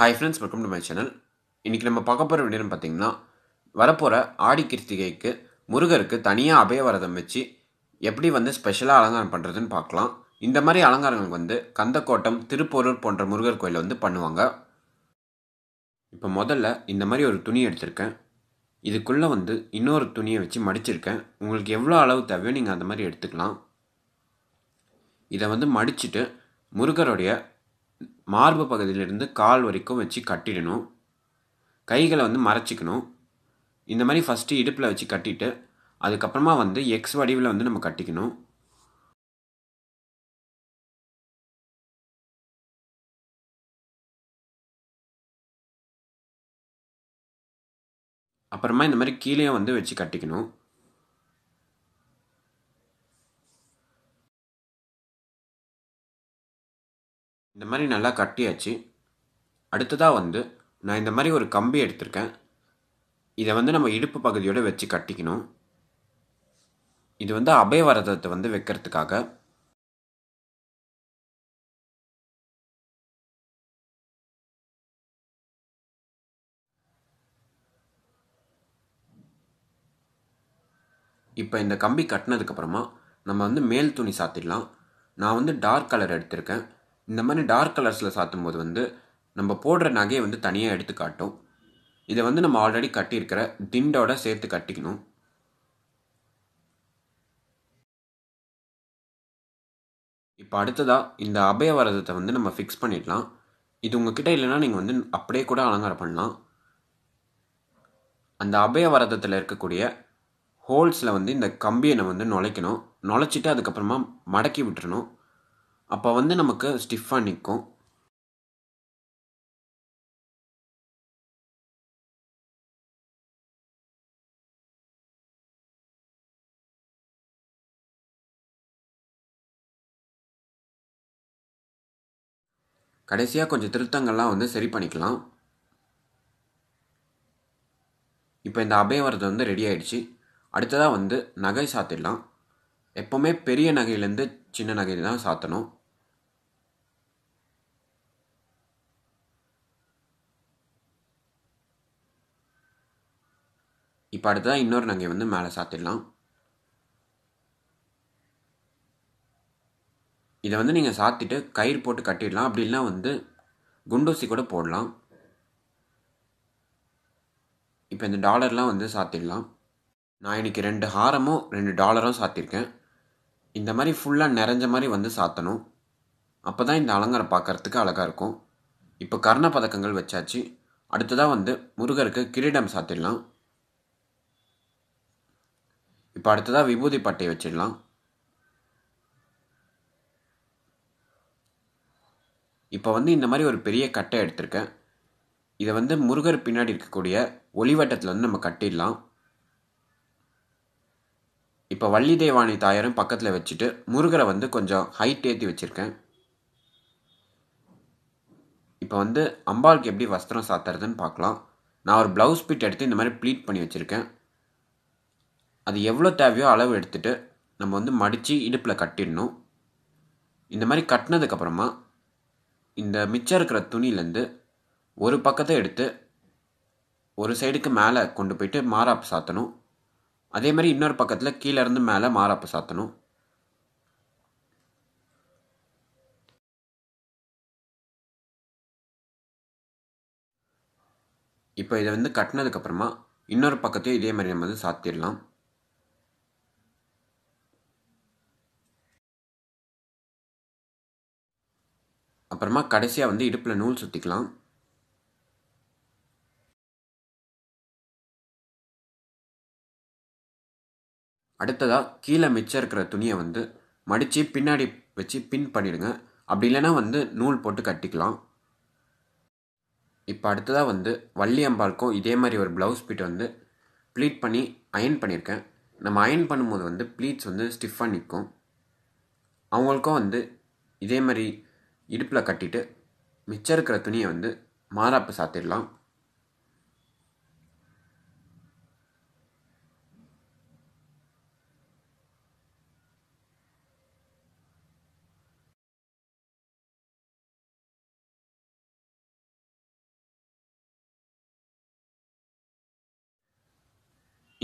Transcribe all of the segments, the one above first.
hi friends welcome to my channel இன்றைக்கி நம்ம பார்க்க போகிற வீடியோன்னு பார்த்தீங்கன்னா வரப்போகிற ஆடி கிருத்திகைக்கு முருகருக்கு தனியாக அபயவரதம் வச்சு எப்படி வந்து ஸ்பெஷலாக அலங்காரம் பண்ணுறதுன்னு பார்க்கலாம் இந்த மாதிரி அலங்காரங்களுக்கு வந்து கந்தக்கோட்டம் திருப்போரூர் போன்ற முருகர் கோயிலில் வந்து பண்ணுவாங்க இப்போ முதல்ல இந்த மாதிரி ஒரு துணி எடுத்திருக்கேன் இதுக்குள்ளே வந்து இன்னொரு துணியை வச்சு மடிச்சிருக்கேன் உங்களுக்கு எவ்வளோ அளவு தேவையோ நீங்கள் அந்த மாதிரி எடுத்துக்கலாம் இதை வந்து மடிச்சுட்டு முருகருடைய மார்பு பகுதியிலிருந்து கால் வரைக்கும் வச்சு கட்டிடணும் கைகளை வந்து மறைச்சிக்கணும் இந்த மாதிரி ஃபஸ்ட்டு இடுப்பில் வச்சு கட்டிட்டு அதுக்கப்புறமா வந்து எக்ஸ் வடிவில் வந்து நம்ம கட்டிக்கணும் அப்புறமா இந்த மாதிரி கீழே வந்து வச்சு கட்டிக்கணும் மாதிரி நல்லா கட்டியாச்சு அடுத்ததாக வந்து நான் இந்த மாதிரி ஒரு கம்பி எடுத்திருக்கேன் இதை வந்து நம்ம இடுப்பு பகுதியோடு வச்சு கட்டிக்கணும் இது வந்து அபயவரதத்தை வந்து வைக்கிறதுக்காக இப்போ இந்த கம்பி கட்டினதுக்கப்புறமா நம்ம வந்து மேல் துணி சாத்திடலாம் நான் வந்து டார்க் கலர் எடுத்திருக்கேன் இந்த மாதிரி டார்க் கலர்ஸில் சாத்தும் போது வந்து நம்ம போடுற நகையை வந்து தனியாக எடுத்து காட்டும் இதை வந்து நம்ம ஆல்ரெடி கட்டியிருக்கிற திண்டோட சேர்த்து கட்டிக்கணும் இப்போ அடுத்ததாக இந்த அபயவரதத்தை வந்து நம்ம ஃபிக்ஸ் பண்ணிடலாம் இது உங்ககிட்ட இல்லைன்னா நீங்கள் வந்து அப்படியே கூட அலங்காரம் பண்ணலாம் அந்த அபயவரதத்தில் இருக்கக்கூடிய ஹோல்ஸில் வந்து இந்த கம்பியை வந்து நுழைக்கணும் நுழைச்சிட்டு அதுக்கப்புறமா மடக்கி விட்டுறணும் அப்போ வந்து நமக்கு ஸ்டிஃபாக நிற்கும் கடைசியாக கொஞ்சம் திருத்தங்கள்லாம் வந்து சரி பண்ணிக்கலாம் இப்போ இந்த வரது வந்து ரெடி ஆகிடுச்சு அடுத்ததாக வந்து நகை சாத்திடலாம் எப்போவுமே பெரிய நகையிலேருந்து சின்ன நகை தான் சாத்தணும் இப்போ அடுத்ததான் இன்னொரு நாங்கள் வந்து மேலே சாத்திடலாம் இதை வந்து நீங்கள் சாத்திட்டு கயிறு போட்டு கட்டிடலாம் அப்படின்னா வந்து குண்டூசி கூட போடலாம் இப்போ இந்த டாலர்லாம் வந்து சாத்திடலாம் நான் இன்னைக்கு ரெண்டு ஹாரமும் ரெண்டு டாலரும் சாத்தியிருக்கேன் இந்த மாதிரி ஃபுல்லாக நிறைஞ்ச மாதிரி வந்து சாத்தணும் அப்போ தான் இந்த அலங்காரம் பார்க்குறதுக்கு அழகாக இருக்கும் இப்போ கர்ண பதக்கங்கள் வச்சாச்சு அடுத்ததாக வந்து முருகருக்கு கிரீடம் சாத்திடலாம் இப்போ அடுத்ததாக விபூதி பட்டை வச்சிடலாம் இப்போ வந்து இந்த மாதிரி ஒரு பெரிய கட்டை எடுத்திருக்கேன் இதை வந்து முருகர் பின்னாடி இருக்கக்கூடிய ஒளிவட்டத்தில் வந்து நம்ம கட்டிடலாம் இப்போ வள்ளி தேவானி தாயாரும் பக்கத்தில் வச்சுட்டு முருகரை வந்து கொஞ்சம் ஹைட் ஏற்றி வச்சுருக்கேன் இப்போ வந்து அம்பாளுக்கு எப்படி வஸ்திரம் சாத்துறதுன்னு பார்க்கலாம் நான் ஒரு ப்ளவுஸ் பிட் எடுத்து இந்த மாதிரி ப்ளீட் பண்ணி வச்சுருக்கேன் அது எவ்வளோ தேவையோ அளவு எடுத்துகிட்டு நம்ம வந்து மடித்து இடுப்பில் கட்டிடணும் இந்த மாதிரி கட்டினதுக்கப்புறமா இந்த மிச்சம் இருக்கிற துணியிலேருந்து ஒரு பக்கத்தை எடுத்து ஒரு சைடுக்கு மேலே கொண்டு போயிட்டு மாறாப்பு சாத்தணும் அதே மாதிரி இன்னொரு பக்கத்தில் கீழேருந்து மேலே மாறாப்பு சாத்தணும் இப்போ இதை வந்து கட்டினதுக்கப்புறமா இன்னொரு பக்கத்தையும் இதே மாதிரி நம்ம வந்து சாத்திடலாம் அப்புறமா கடைசியாக வந்து இடுப்பில் நூல் சுற்றிக்கலாம் அடுத்ததாக கீழே மிச்சம் இருக்கிற துணியை வந்து மடித்து பின்னாடி வச்சு பின் பண்ணிவிடுங்க அப்படி இல்லைன்னா வந்து நூல் போட்டு கட்டிக்கலாம் இப்போ அடுத்ததாக வந்து வள்ளியம்பாளுக்கும் இதே மாதிரி ஒரு ப்ளவுஸ் பிட் வந்து ப்ளீட் பண்ணி அயன் பண்ணியிருக்கேன் நம்ம அயன் பண்ணும்போது வந்து ப்ளீட்ஸ் வந்து ஸ்டிஃபாக நிற்கும் அவங்களுக்கும் வந்து இதே மாதிரி இடுப்பில் கட்டிட்டு மிச்சம் இருக்கிற துணியை வந்து மாறாப்பு சாத்திடலாம்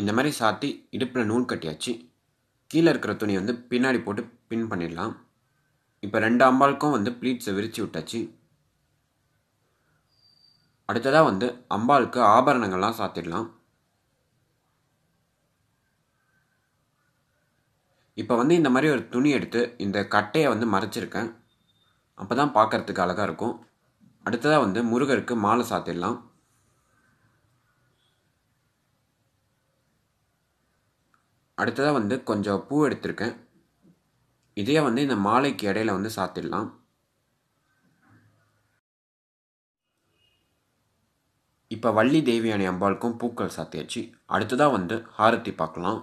இந்த மாதிரி சாத்தி இடுப்பில் நூல் கட்டியாச்சு கீழே இருக்கிற துணி வந்து பின்னாடி போட்டு பின் பண்ணிடலாம் இப்போ ரெண்டு அம்பாளுக்கும் வந்து ப்ளீட்ஸை விரித்து விட்டாச்சு அடுத்ததாக வந்து அம்பாளுக்கு ஆபரணங்கள்லாம் சாத்திடலாம் இப்போ வந்து இந்த மாதிரி ஒரு துணி எடுத்து இந்த கட்டையை வந்து மறைச்சிருக்கேன் அப்போ தான் பார்க்குறதுக்கு அழகாக இருக்கும் அடுத்ததாக வந்து முருகருக்கு மாலை சாத்திடலாம் அடுத்ததாக வந்து கொஞ்சம் பூ எடுத்திருக்கேன் இதையே வந்து இந்த மாலைக்கு இடையில வந்து சாத்திடலாம் இப்போ வள்ளி தேவியானி அம்பாளுக்கும் பூக்கள் சாத்தியாச்சு அடுத்ததாக வந்து ஆரத்தி பார்க்கலாம்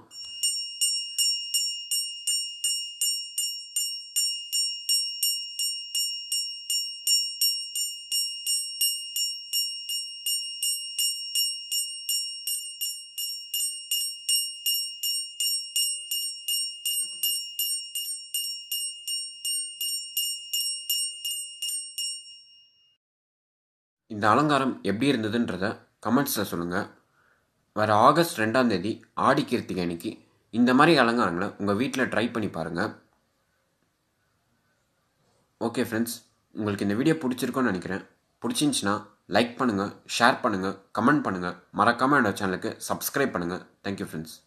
இந்த அலங்காரம் எப்படி இருந்ததுன்றத கமெண்ட்ஸில் சொல்லுங்கள் வர ஆகஸ்ட் ரெண்டாம் தேதி ஆடி கீர்த்திகை அன்னைக்கு இந்த மாதிரி அலங்காரங்களை உங்கள் வீட்டில் ட்ரை பண்ணி பாருங்கள் ஓகே ஃப்ரெண்ட்ஸ் உங்களுக்கு இந்த வீடியோ பிடிச்சிருக்கோன்னு நினைக்கிறேன் பிடிச்சிருந்துச்சின்னா லைக் பண்ணுங்கள் ஷேர் பண்ணுங்கள் கமெண்ட் பண்ணுங்கள் மறக்காமல் என்னோடய சேனலுக்கு சப்ஸ்கிரைப் பண்ணுங்கள் தேங்க்யூ ஃப்ரெண்ட்ஸ்